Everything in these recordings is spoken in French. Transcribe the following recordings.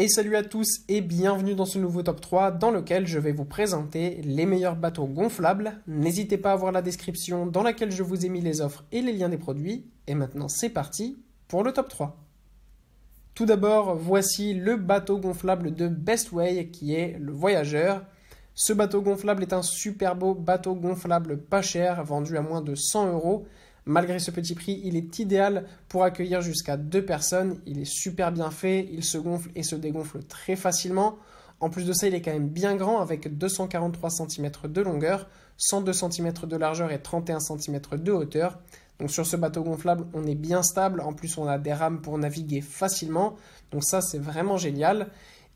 Et salut à tous et bienvenue dans ce nouveau top 3 dans lequel je vais vous présenter les meilleurs bateaux gonflables. N'hésitez pas à voir la description dans laquelle je vous ai mis les offres et les liens des produits. Et maintenant c'est parti pour le top 3. Tout d'abord, voici le bateau gonflable de Bestway qui est le Voyageur. Ce bateau gonflable est un super beau bateau gonflable pas cher, vendu à moins de 100 euros. Malgré ce petit prix, il est idéal pour accueillir jusqu'à deux personnes. Il est super bien fait, il se gonfle et se dégonfle très facilement. En plus de ça, il est quand même bien grand avec 243 cm de longueur, 102 cm de largeur et 31 cm de hauteur. Donc sur ce bateau gonflable, on est bien stable. En plus, on a des rames pour naviguer facilement. Donc ça, c'est vraiment génial.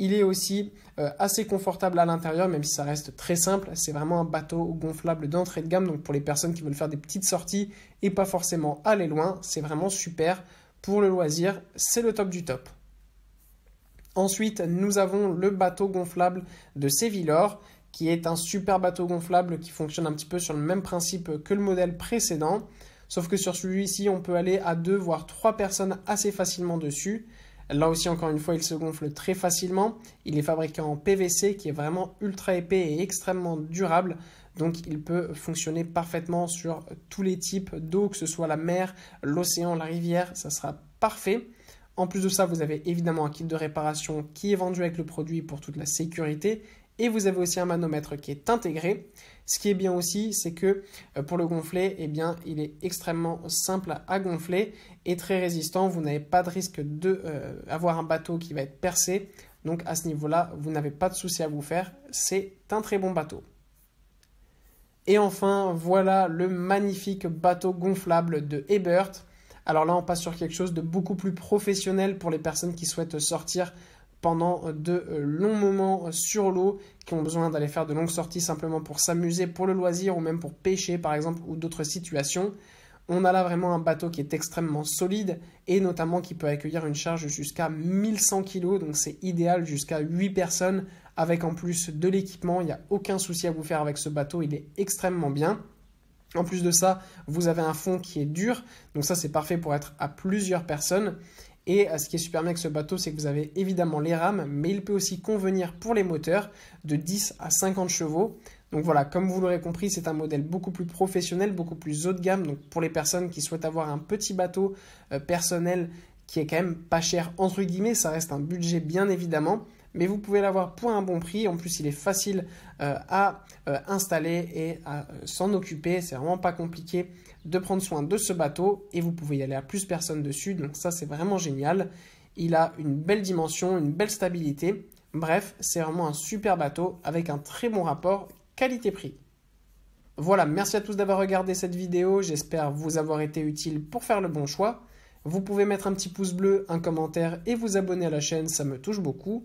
Il est aussi euh, assez confortable à l'intérieur, même si ça reste très simple. C'est vraiment un bateau gonflable d'entrée de gamme. Donc pour les personnes qui veulent faire des petites sorties et pas forcément aller loin, c'est vraiment super. Pour le loisir, c'est le top du top. Ensuite, nous avons le bateau gonflable de Sevillor, qui est un super bateau gonflable qui fonctionne un petit peu sur le même principe que le modèle précédent. Sauf que sur celui-ci, on peut aller à deux voire trois personnes assez facilement dessus. Là aussi, encore une fois, il se gonfle très facilement. Il est fabriqué en PVC qui est vraiment ultra épais et extrêmement durable. Donc il peut fonctionner parfaitement sur tous les types d'eau, que ce soit la mer, l'océan, la rivière, ça sera parfait. En plus de ça, vous avez évidemment un kit de réparation qui est vendu avec le produit pour toute la sécurité et vous avez aussi un manomètre qui est intégré. Ce qui est bien aussi, c'est que euh, pour le gonfler, eh bien, il est extrêmement simple à gonfler et très résistant. Vous n'avez pas de risque d'avoir euh, un bateau qui va être percé. Donc à ce niveau-là, vous n'avez pas de souci à vous faire. C'est un très bon bateau. Et enfin, voilà le magnifique bateau gonflable de Ebert. Alors là, on passe sur quelque chose de beaucoup plus professionnel pour les personnes qui souhaitent sortir pendant euh, de euh, longs moments euh, sur l'eau, qui ont besoin d'aller faire de longues sorties simplement pour s'amuser, pour le loisir ou même pour pêcher par exemple ou d'autres situations. On a là vraiment un bateau qui est extrêmement solide et notamment qui peut accueillir une charge jusqu'à 1100 kg, donc c'est idéal jusqu'à 8 personnes avec en plus de l'équipement. Il n'y a aucun souci à vous faire avec ce bateau, il est extrêmement bien. En plus de ça, vous avez un fond qui est dur, donc ça c'est parfait pour être à plusieurs personnes. Et euh, ce qui est super bien avec ce bateau, c'est que vous avez évidemment les rames, mais il peut aussi convenir pour les moteurs de 10 à 50 chevaux. Donc voilà, comme vous l'aurez compris, c'est un modèle beaucoup plus professionnel, beaucoup plus haut de gamme. Donc pour les personnes qui souhaitent avoir un petit bateau euh, personnel qui est quand même pas cher, entre guillemets, ça reste un budget bien évidemment mais vous pouvez l'avoir pour un bon prix. En plus, il est facile euh, à euh, installer et à euh, s'en occuper. C'est vraiment pas compliqué de prendre soin de ce bateau et vous pouvez y aller à plus personnes dessus. Donc ça, c'est vraiment génial. Il a une belle dimension, une belle stabilité. Bref, c'est vraiment un super bateau avec un très bon rapport qualité-prix. Voilà, merci à tous d'avoir regardé cette vidéo. J'espère vous avoir été utile pour faire le bon choix. Vous pouvez mettre un petit pouce bleu, un commentaire et vous abonner à la chaîne, ça me touche beaucoup.